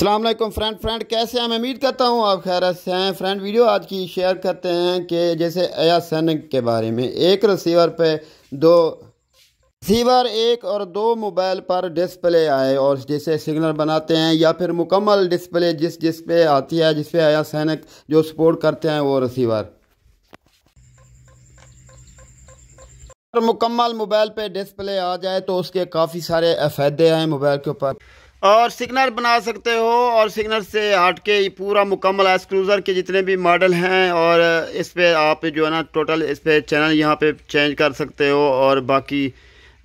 अल्लाम friend friend कैसे हैं मैं उम्मीद करता हूँ आप खैर से हैं फ्रेंड वीडियो आज की शेयर करते हैं कि जैसे अया के बारे में एक रिसीवर पे दो रिसीवर एक और दो मोबाइल पर डिस्प्ले आए और जैसे सिग्नल बनाते हैं या फिर मुकम्मल डिस्प्ले जिस डिस्प्ले आती है जिस पे अया जो सपोर्ट करते हैं वो रिसीवर मुकम्मल मोबाइल पर डिस्प्ले आ जाए तो उसके काफ़ी सारे फ़ायदे हैं मोबाइल के ऊपर और सिग्नल बना सकते हो और सिग्नल से हट के ये पूरा मुकम्मल एस क्रूज़र के जितने भी मॉडल हैं और इस पर आप जो है ना टोटल इस पर चैनल यहाँ पे चेंज कर सकते हो और बाकी आ,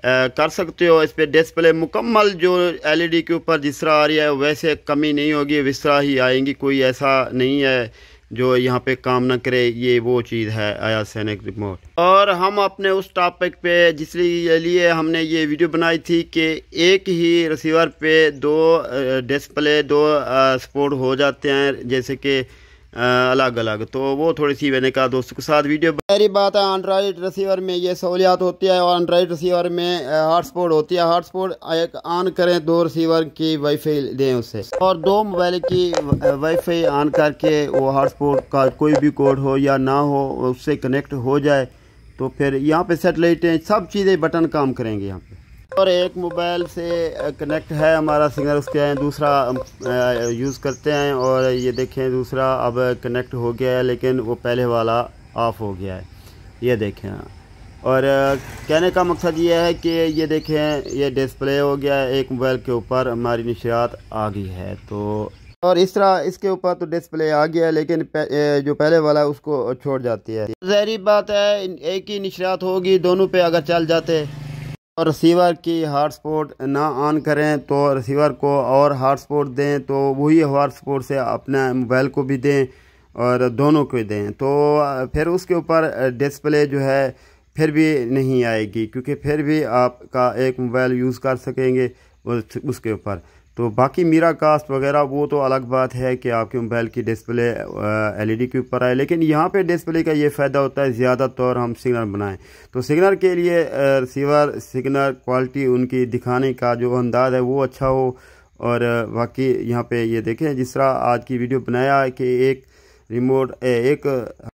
कर सकते हो इस पर डिस्प्ले मुकम्मल जो एलईडी के ऊपर जिस तरह आ रही है वैसे कमी नहीं होगी विस तरह ही आएंगी कोई ऐसा नहीं है जो यहाँ पे काम ना करे ये वो चीज़ है आया सैनिक रिमोट और हम अपने उस टॉपिक पे जिसके लिए हमने ये वीडियो बनाई थी कि एक ही रिसीवर पे दो डिस्प्ले दो सपोर्ट हो जाते हैं जैसे कि अलग अलग तो वो थोड़ी सी मैंने कहा दोस्तों के साथ वीडियो पहली बात है एंड्राइड रिसीवर में ये सहूलियात होती है और एंड्राइड रिसीवर में हॉटस्पॉट होती है हॉटस्पॉट एक ऑन करें दो रिसीवर की वाईफाई दें उसे और दो मोबाइल की वाईफाई ऑन करके वो हॉटस्पॉट का कोई भी कोड हो या ना हो उससे कनेक्ट हो जाए तो फिर यहाँ पे सेटेलाइटें सब चीज़ें बटन काम करेंगे यहाँ पर और एक मोबाइल से कनेक्ट है हमारा सिग्नल उसके हैं दूसरा यूज़ करते हैं और ये देखें दूसरा अब कनेक्ट हो गया है लेकिन वो पहले वाला ऑफ़ हो गया है ये देखें और कहने का मकसद ये है कि ये देखें ये डिस्प्ले हो गया है एक मोबाइल के ऊपर हमारी नशियात आ गई है तो और इस तरह इसके ऊपर तो डिस्प्ले आ गया लेकिन जो पहले वाला उसको छोड़ जाती है जहरी बात है एक ही निशरात होगी दोनों पे अगर चल जाते और रिसीवर की हॉटस्पॉट ना ऑन करें तो रिसीवर को और हॉटस्पॉट दें तो वही हॉटस्पॉट से अपने मोबाइल को भी दें और दोनों को दें तो फिर उसके ऊपर डिस्प्ले जो है फिर भी नहीं आएगी क्योंकि फिर भी आपका एक मोबाइल यूज़ कर सकेंगे उसके ऊपर तो बाकी मीरा कास्ट वगैरह वो तो अलग बात है कि आपके मोबाइल की डिस्प्ले एलईडी के ऊपर आए लेकिन यहाँ पे डिस्प्ले का ये फ़ायदा होता है ज़्यादातर हम सिग्नल बनाएं तो सिग्नल के लिए रिसीवर सिग्नल क्वालिटी उनकी दिखाने का जो अंदाज है वो अच्छा हो और बाकी यहाँ पे ये देखें जिस तरह आज की वीडियो बनाया कि एक रिमोट एक